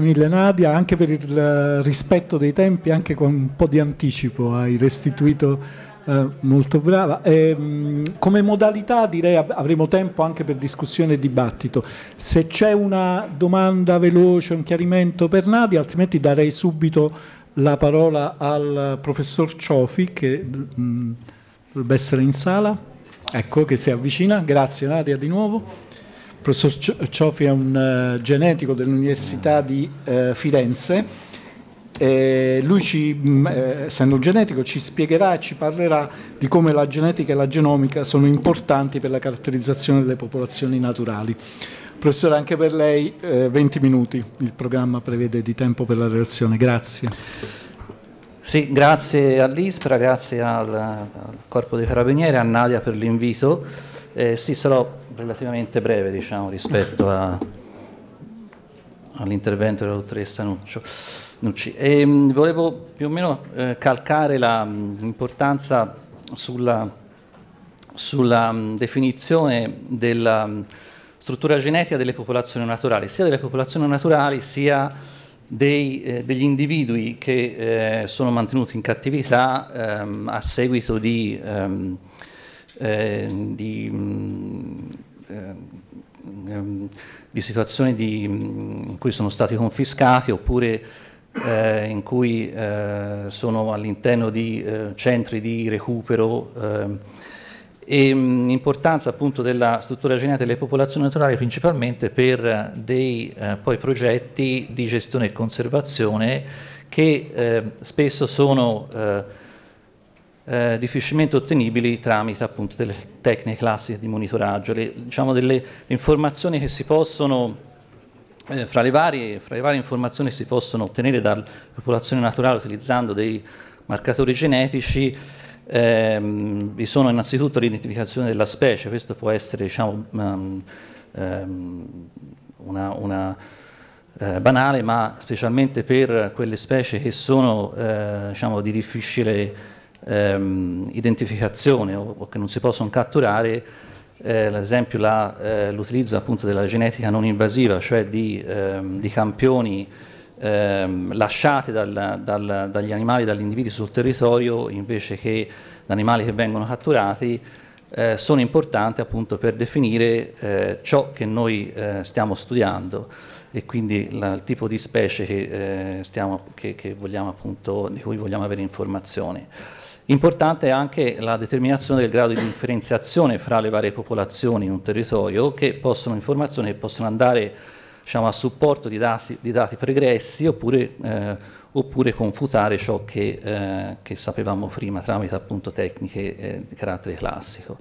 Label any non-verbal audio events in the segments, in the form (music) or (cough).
Grazie mille Nadia, anche per il eh, rispetto dei tempi, anche con un po' di anticipo hai restituito eh, molto brava. E, ehm, mh, come modalità direi av- avremo tempo anche per discussione e dibattito. Se c'è una domanda veloce, un chiarimento per Nadia, altrimenti darei subito la parola al professor Ciofi che mh, mm, dovrebbe essere in sala. Ecco che si avvicina. Grazie Nadia di nuovo. Il professor Ciofi è un uh, genetico dell'Università di uh, Firenze. E lui, ci, mh, mm, eh, essendo un genetico, ci spiegherà e ci parlerà di come la genetica e la genomica sono importanti per la caratterizzazione delle popolazioni naturali. Professore, anche per lei eh, 20 minuti, il programma prevede di tempo per la relazione. Grazie. Sì, grazie all'ISPRA, grazie al, al Corpo dei Carabinieri, a Nadia per l'invito. Eh, sì, sarò relativamente breve diciamo, rispetto all'intervento della dottoressa Nuccio, Nucci. E, ehm, mh, volevo più o meno eh, calcare l'importanza sulla, sulla mh, definizione della mh, struttura genetica delle popolazioni naturali, sia delle popolazioni naturali sia dei, eh, degli individui che eh, sono mantenuti in cattività ehm, a seguito di... Ehm, Ehm, di, mm, ehm, ehm, di, situazioni di, mm, in cui sono stati confiscati oppure eh, in cui eh, sono all'interno di eh, centri di recupero e mh, mm, appunto della struttura genetica delle popolazioni naturali principalmente per dei eh, poi progetti di gestione e conservazione che spesso sono eh, eh, difficilmente ottenibili tramite appunto delle tecniche classiche di monitoraggio, le, diciamo delle informazioni che si possono eh, fra, le varie, fra, le varie, informazioni che si possono ottenere dalla popolazione naturale utilizzando dei marcatori genetici ehm, vi sono innanzitutto l'identificazione della specie, questo può essere diciamo, um, um, una, una eh, banale, ma specialmente per quelle specie che sono eh, diciamo, di difficile ehm, identificazione o, o, che non si possono catturare, eh, ad esempio eh, l'utilizzo eh, appunto della genetica non invasiva, cioè di, ehm, di campioni ehm, lasciati dal, dal, dagli animali, dagli individui sul territorio invece che da animali che vengono catturati, eh, sono importanti appunto per definire eh, ciò che noi eh, stiamo studiando e quindi la, il tipo di specie che, eh, stiamo, che, che appunto, di cui vogliamo avere informazioni. Importante è anche la determinazione del grado di differenziazione fra le varie popolazioni in un territorio che possono, informazioni che possono andare diciamo, a supporto di dati, di dati pregressi oppure, eh, oppure, confutare ciò che, eh, che, sapevamo prima tramite appunto tecniche eh, di carattere classico.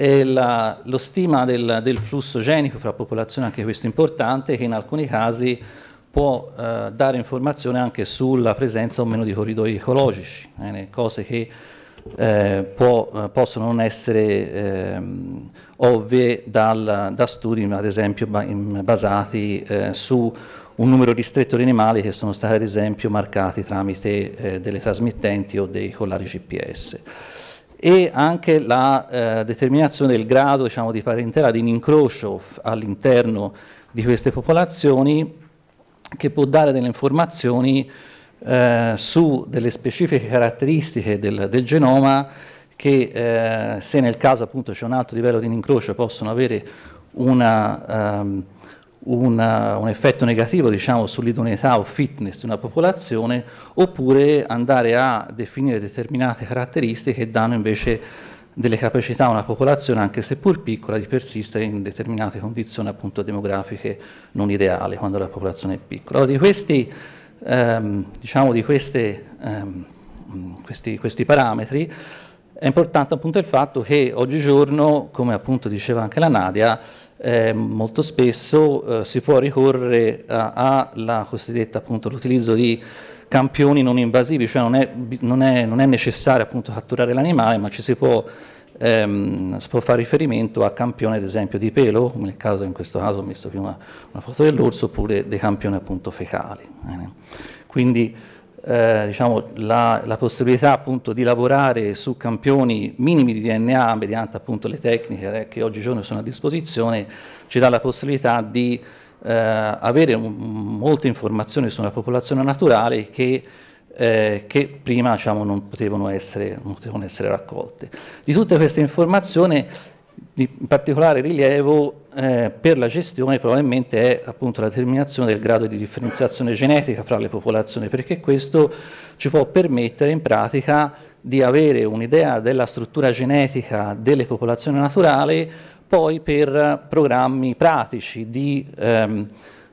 La, lo stima del, del flusso genico fra popolazioni, anche questo è importante, che in alcuni casi può eh, dare informazione anche sulla presenza o meno di corridoi ecologici, eh, cose che eh, può, eh, possono non essere ehm, ovvie dal, da studi ad esempio basati eh, su un numero ristretto di animali che sono stati ad esempio marcati tramite eh, delle trasmittenti o dei collari GPS e anche la determinazione del grado diciamo, di parentela, di incrocio all'interno di queste popolazioni che può dare delle informazioni eh, su delle specifiche caratteristiche del, del genoma che eh, se nel caso appunto c'è un alto livello di incrocio possono avere una, um, ehm, una, un effetto negativo diciamo, sull'idoneità o fitness di una popolazione oppure andare a definire determinate caratteristiche che danno invece delle capacità a una popolazione, anche seppur piccola, di persistere in determinate condizioni appunto, demografiche non ideali quando la popolazione è piccola. Allora, di questi, ehm, diciamo, di queste, ehm, questi, questi parametri è importante appunto il fatto che oggigiorno, come appunto diceva anche la Nadia, eh, molto spesso eh, si può ricorrere all'utilizzo di campioni non invasivi, cioè non è, non è, non è necessario appunto catturare l'animale, ma ci si può, ehm, si può, fare riferimento a campioni ad esempio di pelo, come nel caso in questo caso ho messo prima una foto dell'orso, oppure dei campioni appunto fecali. Eh. Quindi eh, diciamo, la, la, possibilità appunto di lavorare su campioni minimi di DNA mediante appunto le tecniche eh, che oggigiorno sono a disposizione ci dà la possibilità di eh, avere molte informazioni su una popolazione naturale che, eh, che prima diciamo, non, potevano essere, non, potevano essere, raccolte. Di tutte queste informazioni di particolare rilievo eh, per la gestione probabilmente è appunto la determinazione del grado di differenziazione genetica fra le popolazioni perché questo ci può permettere in pratica di avere un'idea della struttura genetica delle popolazioni naturali poi per programmi pratici di, ehm,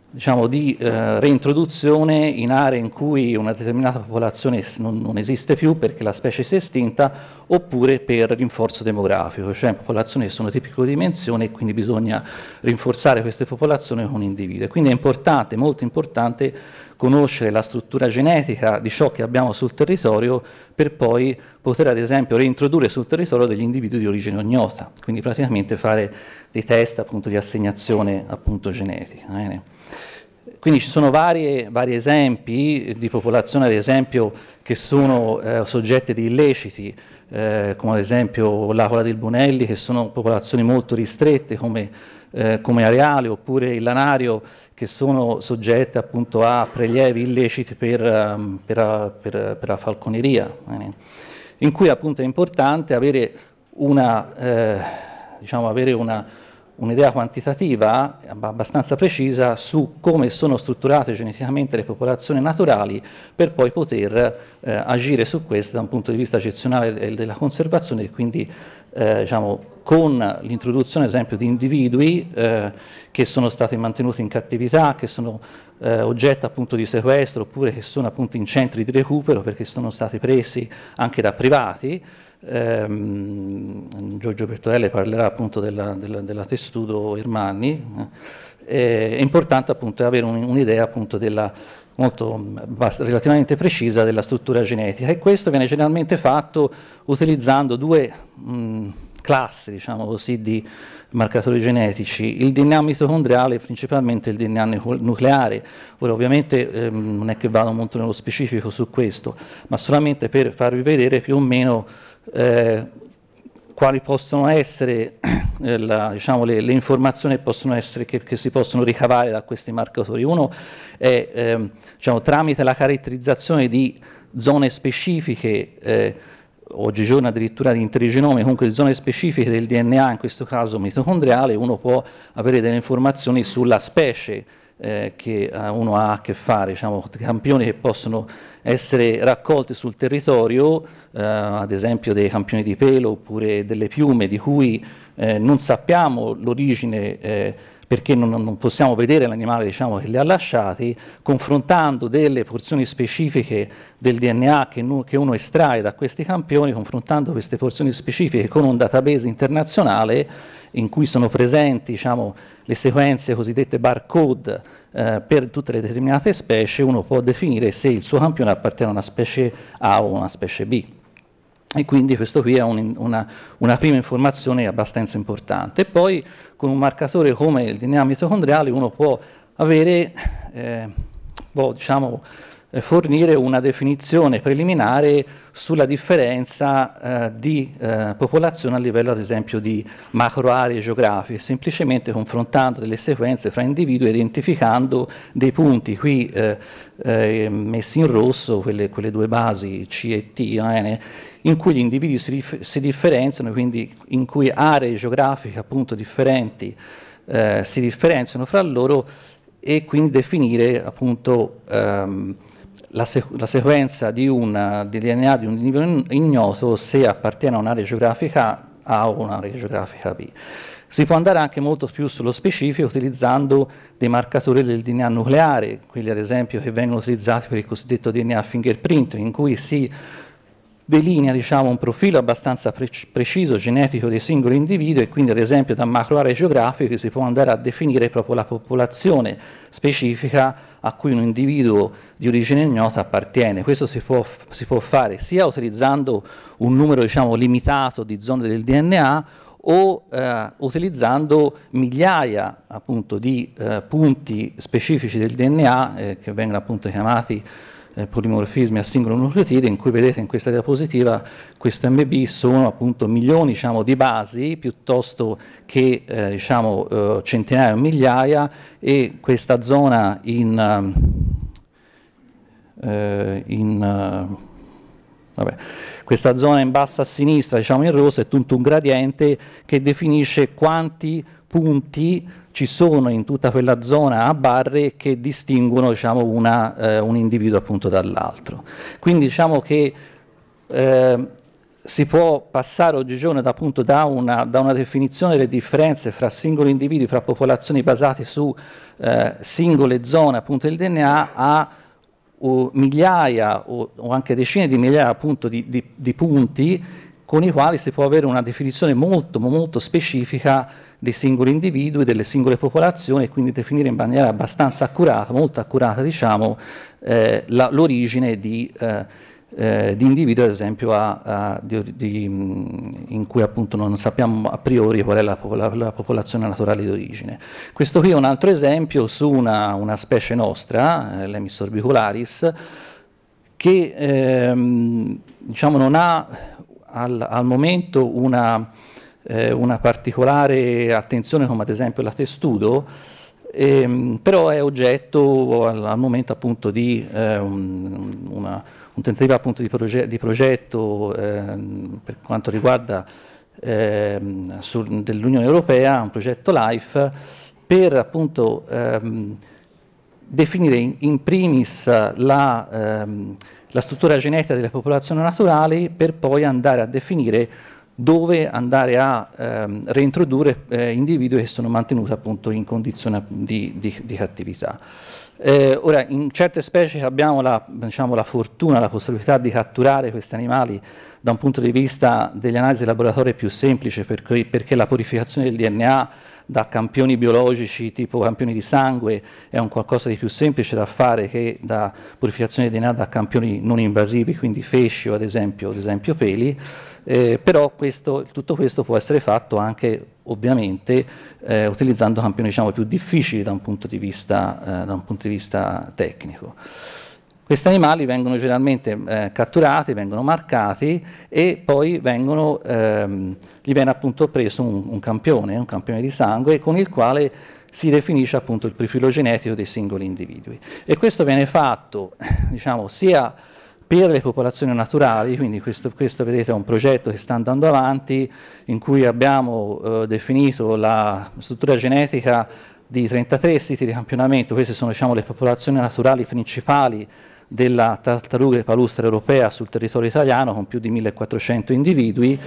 diciamo di eh, reintroduzione in aree in cui una determinata popolazione non, non, esiste più perché la specie si è estinta, oppure per rinforzo demografico, cioè popolazioni che sono di piccola dimensione e quindi bisogna rinforzare queste popolazioni con individui. Quindi è importante, molto importante, conoscere la struttura genetica di ciò che abbiamo sul territorio per poi poter ad esempio reintrodurre sul territorio degli individui di origine ignota, quindi praticamente fare dei test appunto, di assegnazione appunto, genetica. Bene? Quindi ci sono vari esempi di popolazione, ad esempio, che sono eh, soggetti di illeciti, eh, come ad esempio l'Acola del Bonelli, che sono popolazioni molto ristrette come, eh, come areale, oppure il Lanario, che sono soggette appunto a prelievi illeciti per, ehm, per, per, per la falconeria, in cui appunto è importante avere una, eh, diciamo, avere una un'idea quantitativa abbastanza precisa su come sono strutturate geneticamente le popolazioni naturali per poi poter eh, agire su questo da un punto di vista eccezionale della conservazione e quindi eh, diciamo, con l'introduzione ad esempio di individui eh, che sono stati mantenuti in cattività, che sono eh, oggetto appunto di sequestro oppure che sono appunto in centri di recupero perché sono stati presi anche da privati, ehm, Giorgio Bertorelli parlerà appunto della, della, della testudo Irmani, eh, è importante appunto avere un'idea un appunto della, molto mm, relativamente precisa della struttura genetica e questo viene generalmente fatto utilizzando due mh, mm, classi diciamo così, di marcatori genetici, il DNA mitocondriale e principalmente il DNA nucleare. Ora ovviamente ehm, non è che vado molto nello specifico su questo, ma solamente per farvi vedere più o meno eh, quali possono essere eh, la, diciamo, le, le, informazioni possono essere, che, che, si possono ricavare da questi marcatori. Uno è eh, diciamo, tramite la caratterizzazione di zone specifiche eh, oggigiorno addirittura di interi genomi, comunque di zone specifiche del DNA, in questo caso mitocondriale, uno può avere delle informazioni sulla specie eh, che eh, uno ha a che fare, diciamo, campioni che possono essere raccolti sul territorio, eh, ad esempio dei campioni di pelo oppure delle piume di cui eh, non sappiamo l'origine eh, perché non, non possiamo vedere l'animale diciamo, che li ha lasciati, confrontando delle porzioni specifiche del DNA che, che uno estrae da questi campioni, confrontando queste porzioni specifiche con un database internazionale in cui sono presenti diciamo, le sequenze cosiddette barcode eh, per tutte le determinate specie, uno può definire se il suo campione appartiene a una specie A o a una specie B. E quindi questo qui è un, una, una, prima informazione abbastanza importante. poi con un marcatore come il dinamito condriale uno può avere eh, boh, diciamo, eh, fornire una definizione preliminare sulla differenza eh, di eh, popolazione a livello ad esempio di macro aree geografiche, semplicemente confrontando delle sequenze fra individui e identificando dei punti, qui eh, eh messi in rosso quelle, quelle, due basi C e T, N, in cui gli individui si, dif si, differenziano, quindi in cui aree geografiche appunto differenti eh, si differenziano fra loro e quindi definire appunto ehm, la, sec la sequenza di, un DNA di un individuo ignoto, se appartiene a un'area geografica A o un'area geografica B. Si può andare anche molto più sullo specifico utilizzando dei marcatori del DNA nucleare, quelli ad esempio che vengono utilizzati per il cosiddetto DNA fingerprint, in cui si delinea diciamo, un profilo abbastanza pre preciso genetico dei singoli individui e quindi ad esempio da macro aree geografiche si può andare a definire proprio la popolazione specifica a cui un individuo di origine ignota appartiene. Questo si può, si può fare sia utilizzando un numero diciamo, limitato di zone del DNA o eh, utilizzando migliaia appunto, di eh, punti specifici del DNA eh, che vengono appunto chiamati eh, polimorfismi a singolo nucleotide, in cui vedete in questa diapositiva questo MB sono appunto milioni diciamo, di basi piuttosto che eh, diciamo, eh, centinaia o migliaia e questa zona in... Eh, eh, in vabbè, questa zona in basso a sinistra, diciamo in rosso, è tutto un gradiente che definisce quanti punti ci sono in tutta quella zona a barre che distinguono diciamo, una, eh, un individuo appunto dall'altro. Quindi diciamo che eh, si può passare oggigiorno da, appunto, da, una, da, una, definizione delle differenze fra singoli individui, fra popolazioni basate su eh, singole zone appunto del DNA a o migliaia o, o, anche decine di migliaia appunto di, di, di, punti con i quali si può avere una definizione molto, molto specifica dei singoli individui, delle singole popolazioni e quindi definire in maniera abbastanza accurata, molto accurata diciamo, eh, l'origine di... Eh, eh, di individui, ad esempio, a, a, di, di, in cui appunto non sappiamo a priori qual è la, la, la popolazione naturale di origine. Questo qui è un altro esempio su una, una specie nostra, eh, l'emisorbicularis, che ehm, diciamo non ha al, al momento una, eh, una particolare attenzione come ad esempio la testudo, ehm, però è oggetto al, al momento appunto di eh, un, una, un, tentativo appunto di, proge di progetto ehm, per quanto riguarda ehm, dell'Unione Europea, un progetto LIFE, per appunto ehm, definire in, in primis la, ehm, la struttura genetica delle popolazioni naturali per poi andare a definire dove andare a ehm, reintrodurre eh, individui che sono mantenuti appunto in condizione di, di, di cattività. Eh, ora, in certe specie abbiamo la, diciamo, la, fortuna, la possibilità di catturare questi animali da un punto di vista delle analisi di laboratorio più semplice perché, perché la purificazione del DNA da campioni biologici tipo campioni di sangue è un qualcosa di più semplice da fare che da purificazione di DNA da campioni non invasivi, quindi fesci o ad esempio, ad esempio peli, eh, però questo, tutto questo può essere fatto anche ovviamente eh, utilizzando campioni diciamo, più difficili da un punto di vista, eh, punto di vista tecnico. Questi animali vengono generalmente eh, catturati, vengono marcati e poi vengono, ehm, gli viene appunto preso un, un, campione, un campione di sangue con il quale si definisce appunto il profilo genetico dei singoli individui. E questo viene fatto (laughs) diciamo, sia per le popolazioni naturali, quindi questo, questo, vedete è un progetto che sta andando avanti in cui abbiamo eh, definito la struttura genetica di 33 siti di campionamento, queste sono diciamo, le popolazioni naturali principali della tartaruga palustra europea sul territorio italiano con più di 1400 individui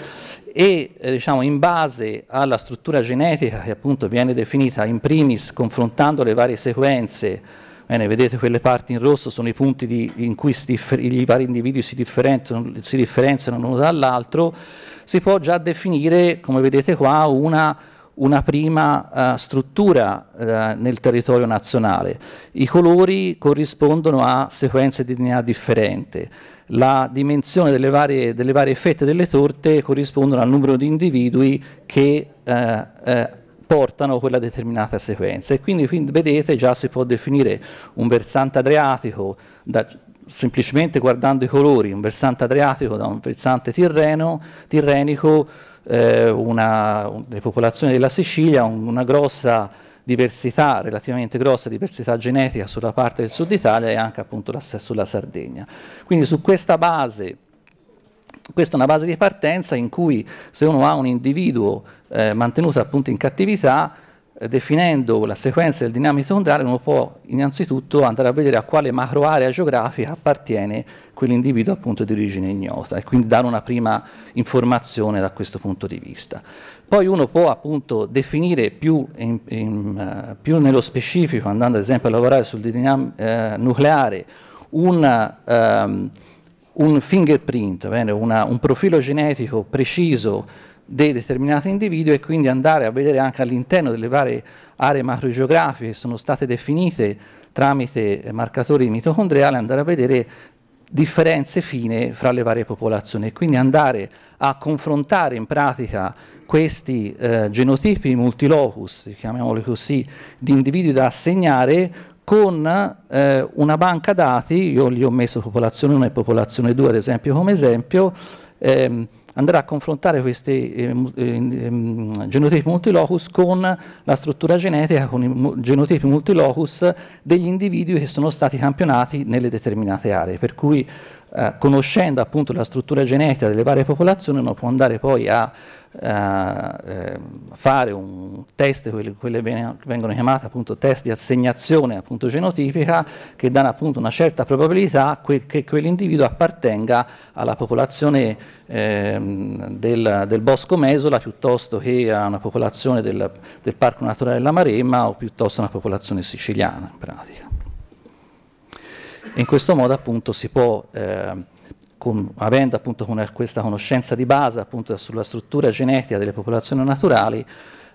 e eh, diciamo, in base alla struttura genetica che appunto viene definita in primis confrontando le varie sequenze, bene, vedete quelle parti in rosso sono i punti di, in cui i vari individui si differenziano, si differenziano l'uno dall'altro, si può già definire, come vedete qua, una una prima uh, struttura uh, nel territorio nazionale. I colori corrispondono a sequenze di DNA differente. la dimensione delle varie, delle varie fette delle torte corrispondono al numero di individui che uh, portano quella determinata sequenza e quindi, quindi, vedete già si può definire un versante adriatico da, semplicemente guardando i colori, un versante adriatico da un versante tirreno, tirrenico eh, una, le popolazioni della Sicilia una grossa diversità, relativamente grossa diversità genetica sulla parte del sud Italia e anche appunto la, sulla Sardegna. Quindi su questa base, questa è una base di partenza in cui se uno ha un individuo eh, mantenuto appunto in cattività, definendo la sequenza del dinamico secondale uno può innanzitutto andare a vedere a quale macro area geografica appartiene quell'individuo appunto di origine ignota e quindi dare una prima informazione da questo punto di vista. Poi uno può appunto definire più, in, in, uh, più nello specifico, andando ad esempio a lavorare sul dinam- uh, nucleare, una, um, ehm, un fingerprint, bene, una, un profilo genetico preciso dei determinati individui e quindi andare a vedere anche all'interno delle varie aree macrogeografiche che sono state definite tramite eh, marcatori mitocondriali, andare a vedere differenze fine fra le varie popolazioni e quindi andare a confrontare in pratica questi eh, genotipi multilocus, chiamiamoli così, di individui da assegnare con eh, una banca dati, io li ho messo popolazione 1 e popolazione 2 ad esempio come esempio, ehm, andrà a confrontare questi eh, eh, ehm, genotipi multilocus con la struttura genetica, con i genotipi multilocus degli individui che sono stati campionati nelle determinate aree. Per cui eh, conoscendo appunto la struttura genetica delle varie popolazioni uno può andare poi a eh, ehm, fare un test, quelle, quelle vengono chiamate appunto test di assegnazione appunto genotipica, che danno appunto una certa probabilità que che quell'individuo appartenga alla popolazione ehm, del, del, bosco mesola piuttosto che a una popolazione del, del Parco Naturale della Maremma o piuttosto a una popolazione siciliana in pratica. In questo modo appunto si può eh, con, avendo appunto questa conoscenza di base appunto sulla struttura genetica delle popolazioni naturali,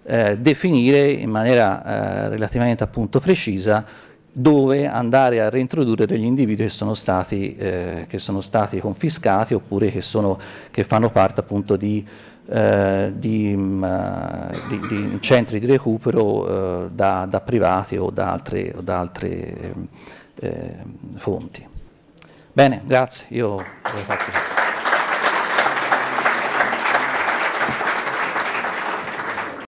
eh, definire in maniera eh, relativamente appunto precisa dove andare a reintrodurre degli individui che sono stati, eh, che sono stati confiscati oppure che, sono, che, fanno parte appunto di, eh, di, mh, mm, eh, di, di centri di recupero eh, da, da, privati o da altre, o da altre ehm, eh, fonti. Bene, grazie. Io...